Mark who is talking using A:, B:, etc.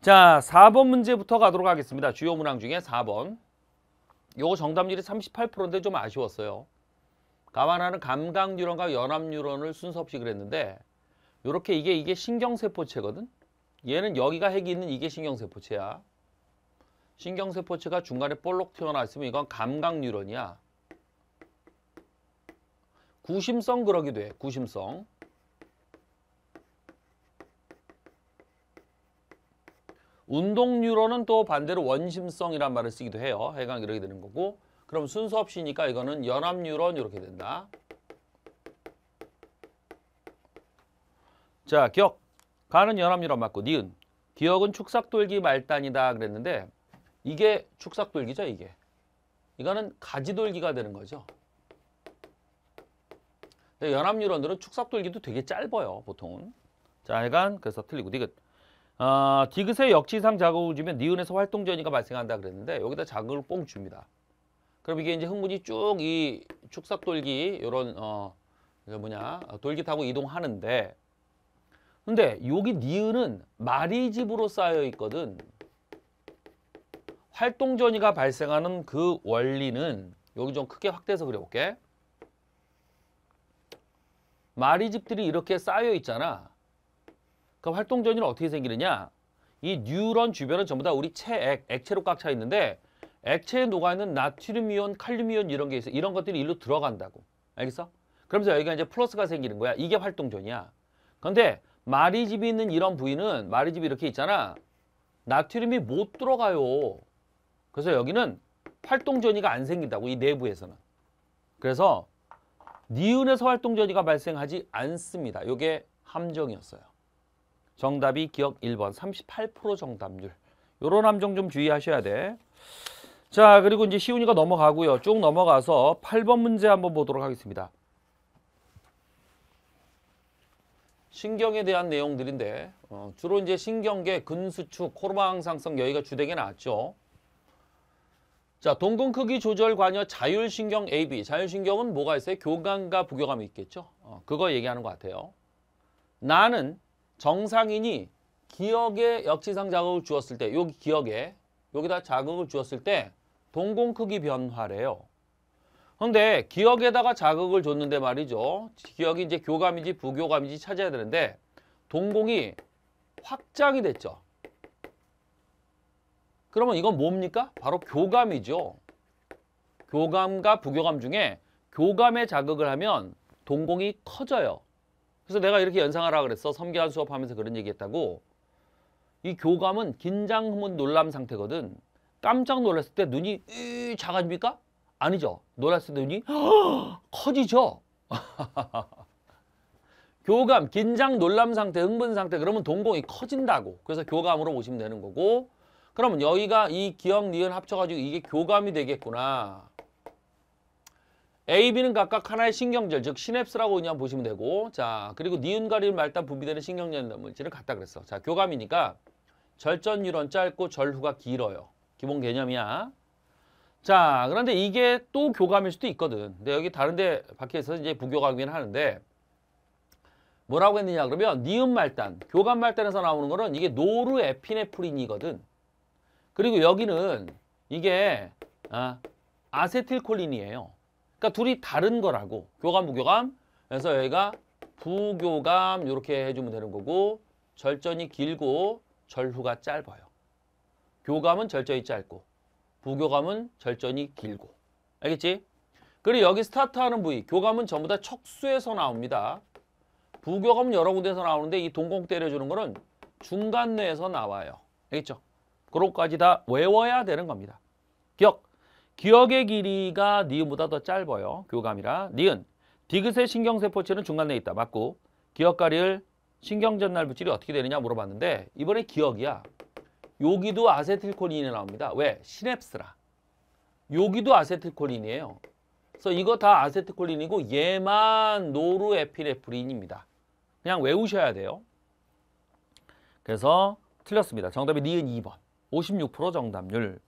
A: 자, 4번 문제부터 가도록 하겠습니다. 주요 문항 중에 4번. 요거 정답률이 38%인데 좀 아쉬웠어요. 감안하는 감각 뉴런과 연합 뉴런을 순서 없이 그랬는데 요렇게 이게 이게 신경세포체거든. 얘는 여기가 핵이 있는 이게 신경세포체야. 신경세포체가 중간에 볼록 튀어나왔으면 이건 감각 뉴런이야. 구심성 그러기도 해. 구심성. 운동류로는 또 반대로 원심성이란 말을 쓰기도 해요. 해강 이렇게 되는 거고 그럼 순서 없이니까 이거는 연합뉴런 이렇게 된다. 자, 기억. 가는 연합뉴런 맞고 니은. 기억은 축삭돌기 말단이다 그랬는데 이게 축삭돌기죠, 이게. 이거는 가지돌기가 되는 거죠. 연합뉴런들은 축삭돌기도 되게 짧아요, 보통은. 자, 해간 그래서 틀리고 니은. 어, 디귿의 역치상 자극을 주면 니은에서 활동전이가 발생한다 그랬는데 여기다 자극을 뽕 줍니다. 그럼 이게 이제 흥분이 쭉 이 축삭돌기 이런 어 뭐냐 어, 돌기 타고 이동하는데 근데 여기 니은은 마리집으로 쌓여 있거든. 활동전이가 발생하는 그 원리는 여기 좀 크게 확대해서 그려볼게. 마리집들이 이렇게 쌓여 있잖아. 그 활동 전이는 어떻게 생기느냐? 이 뉴런 주변은 전부 다 우리 체액, 액체로 꽉 차 있는데 액체에 녹아있는 나트륨이온, 칼륨이온 이런 게 있어. 이런 것들이 일로 들어간다고. 알겠어? 그러면서 여기가 이제 플러스가 생기는 거야. 이게 활동전이야. 그런데 마리집이 있는 이런 부위는 마리집이 이렇게 있잖아. 나트륨이 못 들어가요. 그래서 여기는 활동전이가 안 생긴다고 이 내부에서는. 그래서 니은에서 활동전이가 발생하지 않습니다. 이게 함정이었어요. 정답이 기억 1번 38% 정답률. 요런 함정 좀 주의하셔야 돼. 자, 그리고 이제 시훈이가 넘어가고요. 쭉 넘어가서 8번 문제 한번 보도록 하겠습니다. 신경에 대한 내용들인데 어, 주로 이제 신경계, 근수축, 호르몬 상성 여기가 주되게 나왔죠. 자, 동근 크기 조절 관여 자율신경 AB. 자율신경은 뭐가 있어요? 교감과 부교감이 있겠죠. 어, 그거 얘기하는 것 같아요. 나는 정상인이 기억에 역지상 자극을 주었을 때 여기 기억에 여기다 자극을 주었을 때 동공 크기 변화래요. 그런데 기억에다가 자극을 줬는데 말이죠. 기억이 이제 교감인지 부교감인지 찾아야 되는데 동공이 확장이 됐죠. 그러면 이건 뭡니까? 바로 교감이죠. 교감과 부교감 중에 교감에 자극을 하면 동공이 커져요. 그래서 내가 이렇게 연상하라 그랬어. 섬기한 수업하면서 그런 얘기했다고. 이 교감은 긴장 흐문 놀람 상태거든. 깜짝 놀랐을 때 눈이 으, 작아집니까? 아니죠. 놀랐을 때 눈이 커지죠. 교감, 긴장, 놀람 상태, 흥분 상태 그러면 동공이 커진다고. 그래서 교감으로 보시면 되는 거고 그러면 여기가 이 기억, 니은 합쳐가지고 이게 교감이 되겠구나. A, B는 각각 하나의 신경절, 즉 시냅스라고 그냥 보시면 되고 자 그리고 니은가리 말단 분비되는 신경절 물질을 갖다 그랬어. 자 교감이니까 절전 유론 짧고 절후가 길어요. 기본 개념이야. 자 그런데 이게 또 교감일 수도 있거든. 근데 여기 다른데 밖에서 이제 부교감이긴 하는데 뭐라고 했느냐 그러면 니은 말단, 교감 말단에서 나오는 거는 이게 노르에피네프린이거든. 그리고 여기는 이게 아, 아세틸콜린이에요. 그러니까 둘이 다른 거라고. 교감, 부교감. 그래서 여기가 부교감 이렇게 해주면 되는 거고 절전이 길고 절후가 짧아요. 교감은 절전이 짧고 부교감은 절전이 길고 알겠지? 그리고 여기 스타트하는 부위 교감은 전부 다 척수에서 나옵니다. 부교감은 여러 군데에서 나오는데 이 동공 때려주는 거는 중간내에서 나와요. 알겠죠? 그것까지 다 외워야 되는 겁니다. 기억! 기억의 길이가 니은보다 더 짧아요. 교감이라. 니은. 디귿의 신경세포체는 중간에 있다. 맞고 기억가리를 신경전날부질이 어떻게 되느냐 물어봤는데 이번에 기억이야. 여기도 아세틸콜린이 나옵니다. 왜? 시냅스라. 여기도 아세틸콜린이에요. 그래서 이거 다 아세틸콜린이고 얘만 노르에피레프린입니다. 그냥 외우셔야 돼요. 그래서 틀렸습니다. 정답이 니은 2번. 56% 정답률.